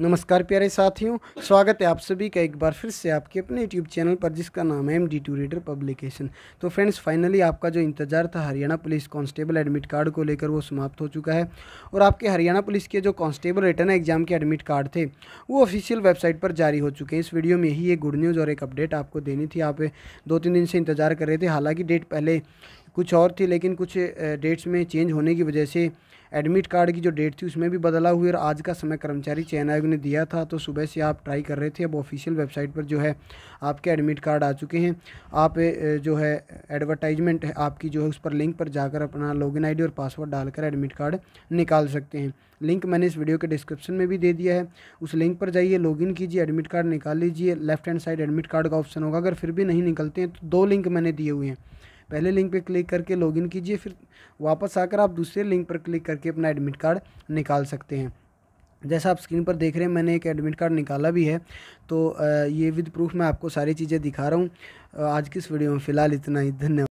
नमस्कार प्यारे साथियों स्वागत है आप सभी का एक बार फिर से आपके अपने यूट्यूब चैनल पर जिसका नाम है M D two reader publication तो फ्रेंड्स फाइनली आपका जो इंतजार था Haryana police constable admit card को लेकर वो समाप्त हो चुका है और आपके हरियाणा पुलिस के जो कांस्टेबल रिटर्न एग्जाम के एडमिट कार्ड थे वो ऑफिशियल वेबसाइट पर जारी हो चुके हैं इस वीडियो में यही एक गुड न्यूज़ और एक अपडेट आपको देनी थी आप दो तीन दिन से इंतजार कर रहे थे हालाँकि डेट पहले कुछ और थी लेकिन कुछ डेट्स में चेंज होने की वजह से एडमिट कार्ड की जो डेट थी उसमें भी बदलाव हुई और आज का समय कर्मचारी चयन आयोग ने दिया था तो सुबह से आप ट्राई कर रहे थे अब ऑफिशियल वेबसाइट पर जो है आपके एडमिट कार्ड आ चुके हैं आप जो है एडवर्टाइजमेंट है आपकी जो है उस पर लिंक पर जाकर अपना लॉगिन आईडी और पासवर्ड डालकर एडमिट कार्ड निकाल सकते हैं लिंक मैंने इस वीडियो के डिस्क्रिप्शन में भी दे दिया है उस लिंक पर जाइए लॉगिन कीजिए एडमिट कार्ड निकाल लीजिए left hand side admit card का ऑप्शन होगा अगर फिर भी नहीं निकलते हैं तो दो लिंक मैंने दिए हुए हैं पहले लिंक पर क्लिक करके लॉगिन कीजिए फिर वापस आकर आप दूसरे लिंक पर क्लिक करके अपना एडमिट कार्ड निकाल सकते हैं जैसा आप स्क्रीन पर देख रहे हैं मैंने एक एडमिट कार्ड निकाला भी है तो ये विद प्रूफ मैं आपको सारी चीज़ें दिखा रहा हूँ आज की इस वीडियो में फ़िलहाल इतना ही धन्यवाद